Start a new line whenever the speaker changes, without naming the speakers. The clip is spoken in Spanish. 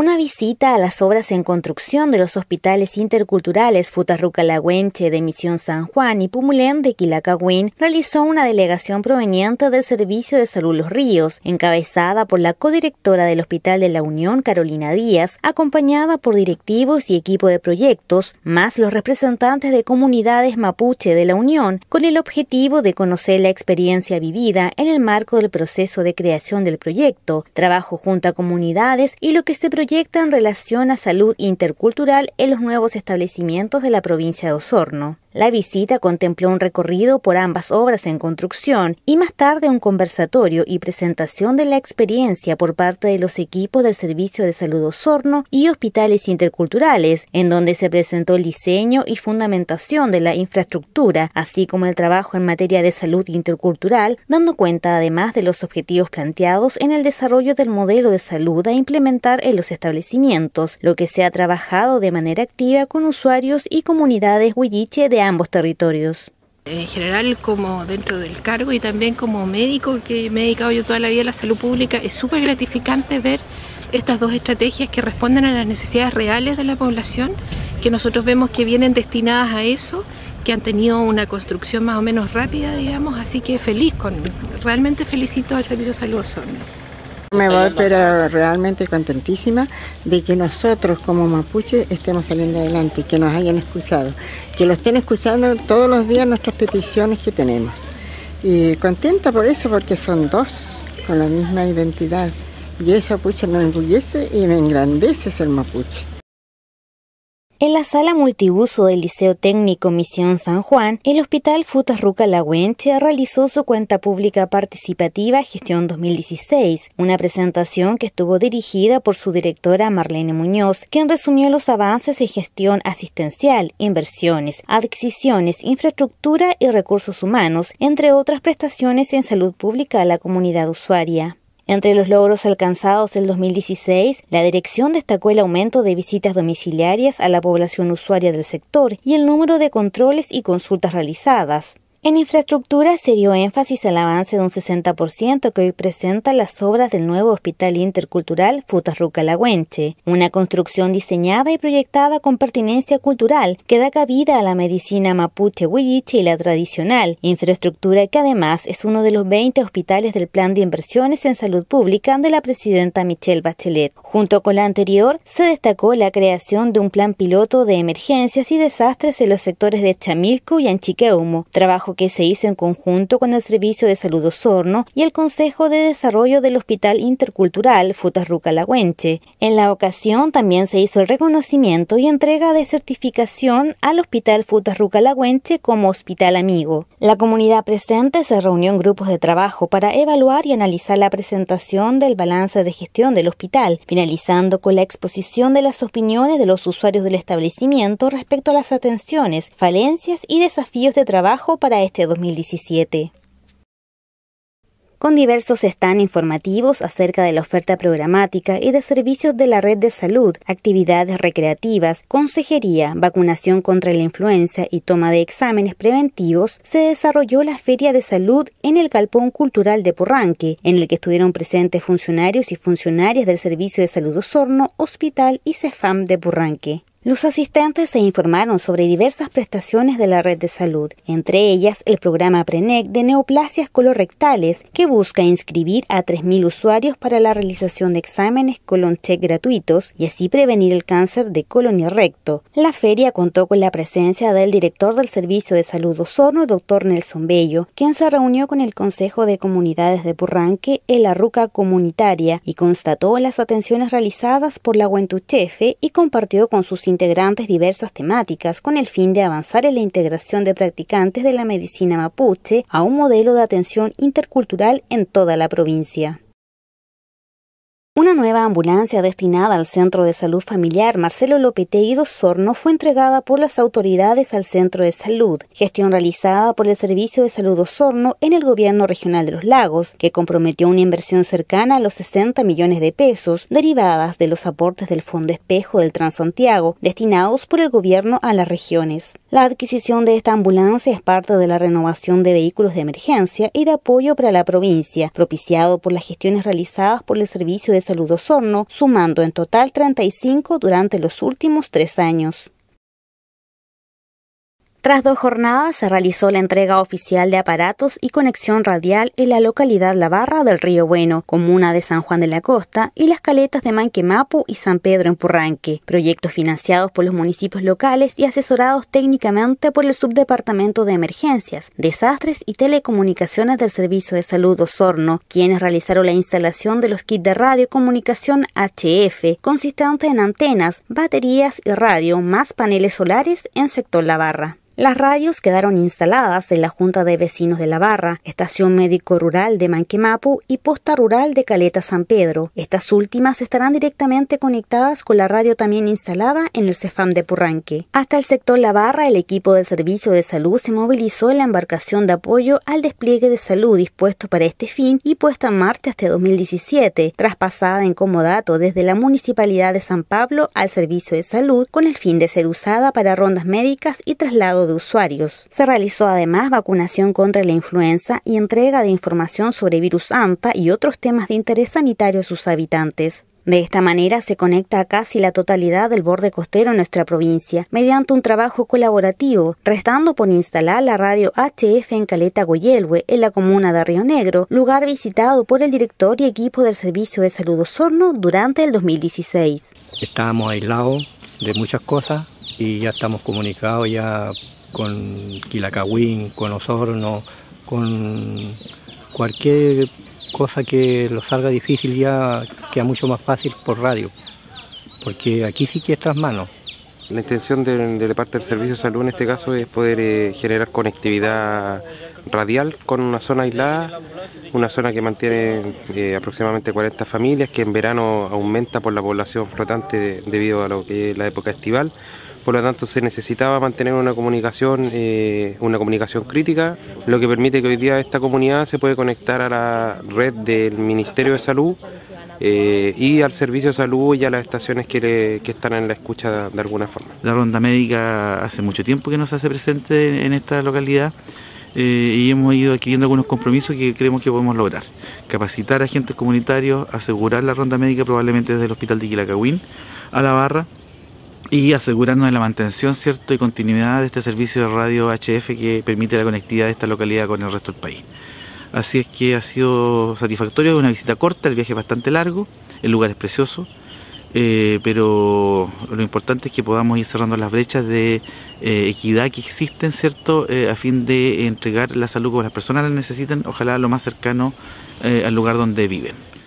Una visita a las obras en construcción de los hospitales interculturales futarruca lagüenche de Misión San Juan y Pumulén de Quilacagüín realizó una delegación proveniente del Servicio de Salud Los Ríos, encabezada por la codirectora del Hospital de la Unión, Carolina Díaz, acompañada por directivos y equipo de proyectos, más los representantes de comunidades mapuche de la Unión, con el objetivo de conocer la experiencia vivida en el marco del proceso de creación del proyecto, trabajo junto a comunidades y lo que se proyecta en relación a salud intercultural en los nuevos establecimientos de la provincia de Osorno. La visita contempló un recorrido por ambas obras en construcción y más tarde un conversatorio y presentación de la experiencia por parte de los equipos del Servicio de Salud Osorno y Hospitales Interculturales, en donde se presentó el diseño y fundamentación de la infraestructura, así como el trabajo en materia de salud intercultural, dando cuenta además de los objetivos planteados en el desarrollo del modelo de salud a implementar en los establecimientos, lo que se ha trabajado de manera activa con usuarios y comunidades huilliche de ambos territorios en general como dentro del cargo y también como médico que me he dedicado yo toda la vida a la salud pública, es súper gratificante ver estas dos estrategias que responden a las necesidades reales de la población, que nosotros vemos que vienen destinadas a eso, que han tenido una construcción más o menos rápida, digamos, así que feliz, con, realmente felicito al Servicio de Salud me voy, pero realmente contentísima de que nosotros como mapuche estemos saliendo adelante, que nos hayan escuchado, que lo estén escuchando todos los días nuestras peticiones que tenemos. Y contenta por eso, porque son dos con la misma identidad. Y eso, pues me engullece y me engrandece ser mapuche. En la sala multiuso del Liceo Técnico Misión San Juan, el Hospital Futas Ruca realizó su cuenta pública participativa Gestión 2016, una presentación que estuvo dirigida por su directora Marlene Muñoz, quien resumió los avances en gestión asistencial, inversiones, adquisiciones, infraestructura y recursos humanos, entre otras prestaciones en salud pública a la comunidad usuaria. Entre los logros alcanzados del 2016, la dirección destacó el aumento de visitas domiciliarias a la población usuaria del sector y el número de controles y consultas realizadas. En infraestructura se dio énfasis al avance de un 60% que hoy presenta las obras del nuevo Hospital Intercultural Futarruca Lagüenche, una construcción diseñada y proyectada con pertinencia cultural que da cabida a la medicina mapuche huilliche y la tradicional, infraestructura que además es uno de los 20 hospitales del Plan de Inversiones en Salud Pública de la presidenta Michelle Bachelet. Junto con la anterior, se destacó la creación de un plan piloto de emergencias y desastres en los sectores de Chamilco y Anchiqueumo, trabajo que se hizo en conjunto con el Servicio de Salud Osorno y el Consejo de Desarrollo del Hospital Intercultural Futasruca Lagüenche. En la ocasión también se hizo el reconocimiento y entrega de certificación al Hospital Futasruca Lagüenche como Hospital Amigo. La comunidad presente se reunió en grupos de trabajo para evaluar y analizar la presentación del balance de gestión del hospital, finalizando con la exposición de las opiniones de los usuarios del establecimiento respecto a las atenciones, falencias y desafíos de trabajo para este 2017. Con diversos están informativos acerca de la oferta programática y de servicios de la red de salud, actividades recreativas, consejería, vacunación contra la influenza y toma de exámenes preventivos, se desarrolló la Feria de Salud en el Galpón Cultural de Porranque, en el que estuvieron presentes funcionarios y funcionarias del Servicio de Salud Osorno, Hospital y CEFAM de Porranque. Los asistentes se informaron sobre diversas prestaciones de la red de salud, entre ellas el programa PRENEC de neoplasias colorectales, que busca inscribir a 3.000 usuarios para la realización de exámenes colon-check gratuitos y así prevenir el cáncer de colon y recto. La feria contó con la presencia del director del Servicio de Salud Osorno, doctor Nelson Bello, quien se reunió con el Consejo de Comunidades de Purranque en la Ruca Comunitaria y constató las atenciones realizadas por la Huentuchefe y compartió con sus integrantes diversas temáticas con el fin de avanzar en la integración de practicantes de la medicina mapuche a un modelo de atención intercultural en toda la provincia. Una nueva ambulancia destinada al Centro de Salud Familiar Marcelo Lopetegui dos zorno fue entregada por las autoridades al Centro de Salud, gestión realizada por el Servicio de Salud Osorno en el Gobierno Regional de los Lagos, que comprometió una inversión cercana a los 60 millones de pesos derivadas de los aportes del Fondo Espejo del Transantiago, destinados por el Gobierno a las regiones. La adquisición de esta ambulancia es parte de la renovación de vehículos de emergencia y de apoyo para la provincia, propiciado por las gestiones realizadas por el Servicio de Salud sumando en total 35 durante los últimos tres años. Tras dos jornadas se realizó la entrega oficial de aparatos y conexión radial en la localidad La Barra del Río Bueno, comuna de San Juan de la Costa, y las caletas de Manquemapu y San Pedro en Purranque, proyectos financiados por los municipios locales y asesorados técnicamente por el Subdepartamento de Emergencias, Desastres y Telecomunicaciones del Servicio de Salud Osorno, quienes realizaron la instalación de los kits de comunicación HF, consistente en antenas, baterías y radio, más paneles solares en sector La Barra. Las radios quedaron instaladas en la Junta de Vecinos de La Barra, Estación Médico Rural de Manquemapu y Posta Rural de Caleta San Pedro. Estas últimas estarán directamente conectadas con la radio también instalada en el CEFAM de Purranque. Hasta el sector La Barra, el equipo del Servicio de Salud se movilizó en la embarcación de apoyo al despliegue de salud dispuesto para este fin y puesta en marcha hasta este 2017, traspasada en comodato desde la Municipalidad de San Pablo al Servicio de Salud con el fin de ser usada para rondas médicas y traslados de usuarios. Se realizó además vacunación contra la influenza y entrega de información sobre virus AMPA y otros temas de interés sanitario a sus habitantes. De esta manera se conecta a casi la totalidad del borde costero en nuestra provincia, mediante un trabajo colaborativo, restando por instalar la radio HF en Caleta Goyelwe, en la comuna de Río Negro, lugar visitado por el director y equipo del Servicio de Salud Osorno durante el 2016. Estábamos aislados de muchas cosas y ya estamos comunicados, ya con Quilacahuín, con Osorno, con cualquier cosa que lo salga difícil ya queda mucho más fácil por radio, porque aquí sí que estás manos. La intención de, parte del Servicio de Salud en este caso es poder eh, generar conectividad radial con una zona aislada, una zona que mantiene eh, aproximadamente 40 familias, que en verano aumenta por la población flotante debido a lo que es la época estival por lo tanto se necesitaba mantener una comunicación, eh, una comunicación crítica, lo que permite que hoy día esta comunidad se puede conectar a la red del Ministerio de Salud eh, y al servicio de salud y a las estaciones que, están en la escucha de alguna forma. La ronda médica hace mucho tiempo que nos hace presente en esta localidad eh, y hemos ido adquiriendo algunos compromisos que creemos que podemos lograr. Capacitar a agentes comunitarios, asegurar la ronda médica probablemente desde el Hospital de Quilacahuín a la barra y asegurarnos de la mantención cierto y continuidad de este servicio de radio HF que permite la conectividad de esta localidad con el resto del país. Así es que ha sido satisfactorio, una visita corta, el viaje es bastante largo, el lugar es precioso, eh, pero lo importante es que podamos ir cerrando las brechas de eh, equidad que existen, ¿cierto?, eh, a fin de entregar la salud como las personas la necesitan, ojalá lo más cercano al lugar donde viven.